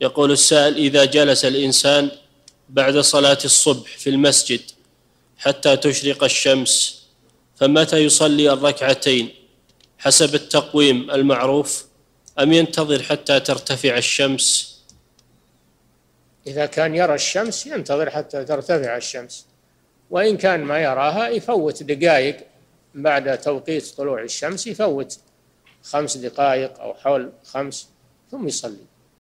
يقول السائل إذا جلس الإنسان بعد صلاة الصبح في المسجد حتى تشرق الشمس فمتى يصلي الركعتين حسب التقويم المعروف أم ينتظر حتى ترتفع الشمس إذا كان يرى الشمس ينتظر حتى ترتفع الشمس وإن كان ما يراها يفوت دقائق بعد توقيت طلوع الشمس يفوت خمس دقائق أو حول خمس ثم يصلي